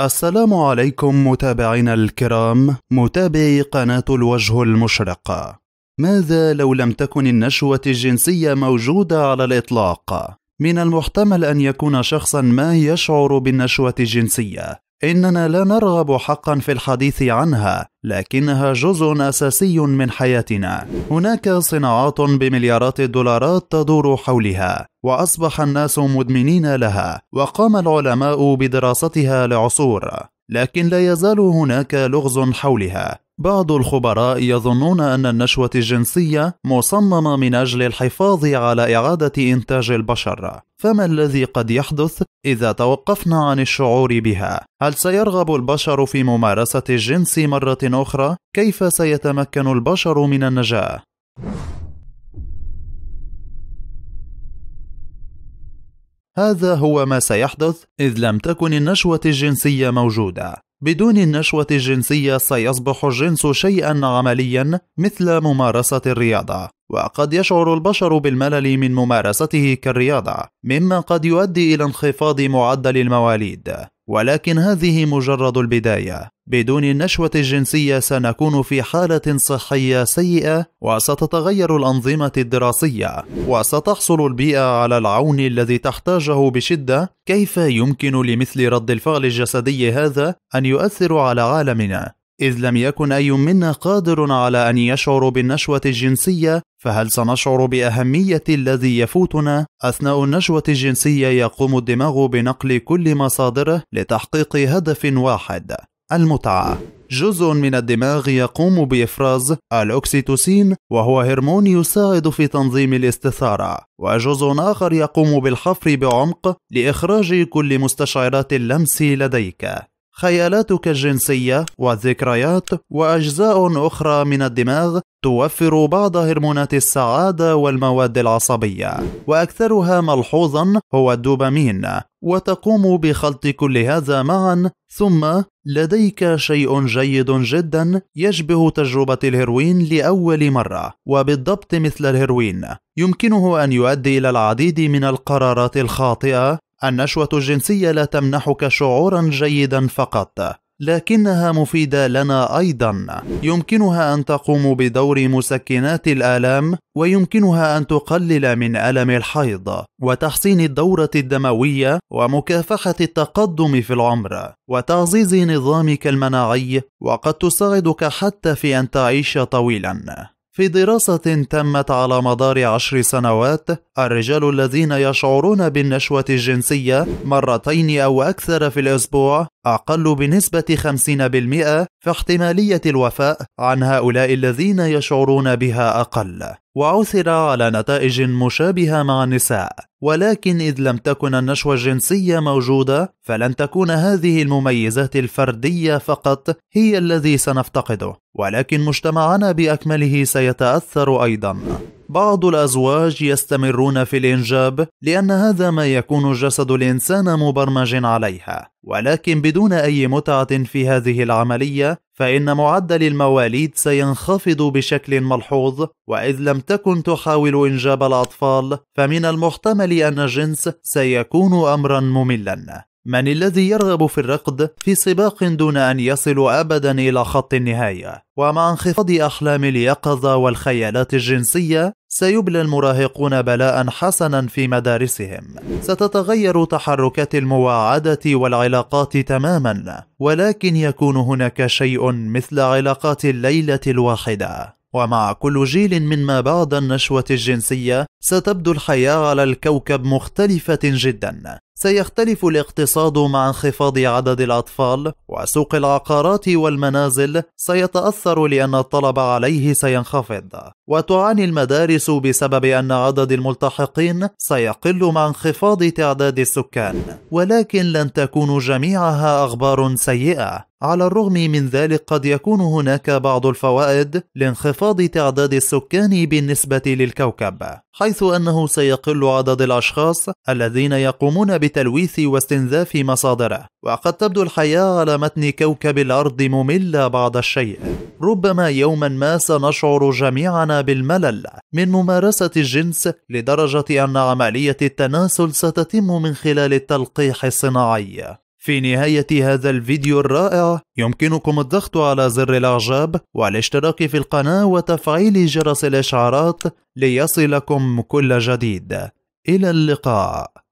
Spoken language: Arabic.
السلام عليكم متابعينا الكرام متابعي قناة الوجه المشرق ماذا لو لم تكن النشوة الجنسية موجودة على الإطلاق؟ من المحتمل أن يكون شخصا ما يشعر بالنشوة الجنسية اننا لا نرغب حقا في الحديث عنها لكنها جزء اساسي من حياتنا هناك صناعات بمليارات الدولارات تدور حولها واصبح الناس مدمنين لها وقام العلماء بدراستها لعصور لكن لا يزال هناك لغز حولها بعض الخبراء يظنون أن النشوة الجنسية مصممة من أجل الحفاظ على إعادة إنتاج البشر، فما الذي قد يحدث إذا توقفنا عن الشعور بها؟ هل سيرغب البشر في ممارسة الجنس مرة أخرى؟ كيف سيتمكن البشر من النجاة؟ هذا هو ما سيحدث إذ لم تكن النشوة الجنسية موجودة، بدون النشوة الجنسية سيصبح الجنس شيئا عمليا مثل ممارسة الرياضة وقد يشعر البشر بالملل من ممارسته كالرياضة مما قد يؤدي إلى انخفاض معدل المواليد ولكن هذه مجرد البداية بدون النشوة الجنسية سنكون في حالة صحية سيئة وستتغير الأنظمة الدراسية وستحصل البيئة على العون الذي تحتاجه بشدة كيف يمكن لمثل رد الفعل الجسدي هذا أن يؤثر على عالمنا إذ لم يكن أي منا قادر على أن يشعر بالنشوة الجنسية، فهل سنشعر بأهمية الذي يفوتنا؟ أثناء النشوة الجنسية يقوم الدماغ بنقل كل مصادره لتحقيق هدف واحد، المتعة. جزء من الدماغ يقوم بإفراز الأكسيتوسين وهو هرمون يساعد في تنظيم الاستثارة وجزء آخر يقوم بالحفر بعمق لإخراج كل مستشعرات اللمس لديك خيالاتك الجنسية والذكريات وأجزاء أخرى من الدماغ توفر بعض هرمونات السعادة والمواد العصبية، وأكثرها ملحوظًا هو الدوبامين، وتقوم بخلط كل هذا معًا، ثم لديك شيء جيد جدًا يشبه تجربة الهيروين لأول مرة، وبالضبط مثل الهيروين، يمكنه أن يؤدي إلى العديد من القرارات الخاطئة النشوة الجنسية لا تمنحك شعورا جيدا فقط لكنها مفيدة لنا أيضا يمكنها أن تقوم بدور مسكنات الآلام ويمكنها أن تقلل من ألم الحيض وتحسين الدورة الدموية ومكافحة التقدم في العمر وتعزيز نظامك المناعي وقد تساعدك حتى في أن تعيش طويلا في دراسة تمت على مدار عشر سنوات، الرجال الذين يشعرون بالنشوة الجنسية مرتين أو أكثر في الأسبوع أقل بنسبة 50% في احتمالية الوفاء عن هؤلاء الذين يشعرون بها أقل، وعثر على نتائج مشابهة مع النساء، ولكن إذ لم تكن النشوة الجنسية موجودة، فلن تكون هذه المميزات الفردية فقط هي الذي سنفتقده، ولكن مجتمعنا بأكمله سيتأثر أيضًا. بعض الازواج يستمرون في الانجاب لان هذا ما يكون جسد الانسان مبرمج عليها ولكن بدون اي متعه في هذه العمليه فان معدل المواليد سينخفض بشكل ملحوظ واذ لم تكن تحاول انجاب الاطفال فمن المحتمل ان الجنس سيكون امرا مملا من الذي يرغب في الركض في سباق دون أن يصل أبدا إلى خط النهاية؟ ومع انخفاض أحلام اليقظة والخيالات الجنسية سيبلى المراهقون بلاء حسنا في مدارسهم ستتغير تحركات المواعدة والعلاقات تماما ولكن يكون هناك شيء مثل علاقات الليلة الواحدة ومع كل جيل مما بعد النشوة الجنسية ستبدو الحياة على الكوكب مختلفة جدا سيختلف الاقتصاد مع انخفاض عدد الأطفال وسوق العقارات والمنازل سيتأثر لأن الطلب عليه سينخفض وتعاني المدارس بسبب أن عدد الملتحقين سيقل مع انخفاض تعداد السكان ولكن لن تكون جميعها أخبار سيئة على الرغم من ذلك قد يكون هناك بعض الفوائد لانخفاض تعداد السكان بالنسبة للكوكب حيث أنه سيقل عدد الأشخاص الذين يقومون ب بتلويث واستنزاف مصادره وقد تبدو الحياة على متن كوكب الأرض مملة بعض الشيء ربما يوما ما سنشعر جميعنا بالملل من ممارسة الجنس لدرجة أن عملية التناسل ستتم من خلال التلقيح الصناعي في نهاية هذا الفيديو الرائع يمكنكم الضغط على زر الإعجاب والاشتراك في القناة وتفعيل جرس الإشعارات ليصلكم كل جديد إلى اللقاء